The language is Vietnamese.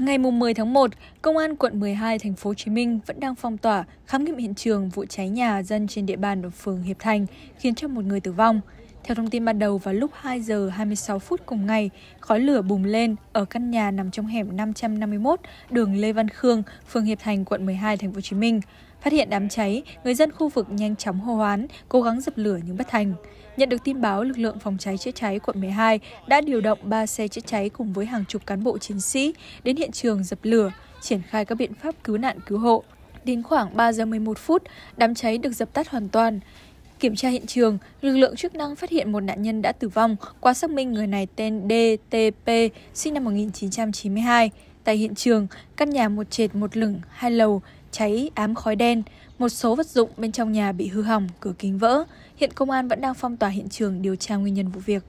Ngày 10 tháng 1, Công an quận 12 thành phố Hồ Chí Minh vẫn đang phong tỏa khám nghiệm hiện trường vụ cháy nhà dân trên địa bàn ở phường Hiệp Thành khiến cho một người tử vong. Theo thông tin ban đầu, vào lúc 2 giờ 26 phút cùng ngày, khói lửa bùng lên ở căn nhà nằm trong hẻm 551, đường Lê Văn Khương, phường Hiệp Thành, quận 12, thành phố Hồ Chí Minh. Phát hiện đám cháy, người dân khu vực nhanh chóng hô hoán, cố gắng dập lửa nhưng bất thành. Nhận được tin báo, lực lượng phòng cháy chữa cháy quận 12 đã điều động 3 xe chữa cháy cùng với hàng chục cán bộ chiến sĩ đến hiện trường dập lửa, triển khai các biện pháp cứu nạn cứu hộ. Đến khoảng 3 giờ 11 phút, đám cháy được dập tắt hoàn toàn. Kiểm tra hiện trường, lực lượng chức năng phát hiện một nạn nhân đã tử vong. Qua xác minh, người này tên DTP, sinh năm 1992. Tại hiện trường, căn nhà một trệt một lửng, hai lầu, cháy ám khói đen. Một số vật dụng bên trong nhà bị hư hỏng, cửa kính vỡ. Hiện công an vẫn đang phong tỏa hiện trường điều tra nguyên nhân vụ việc.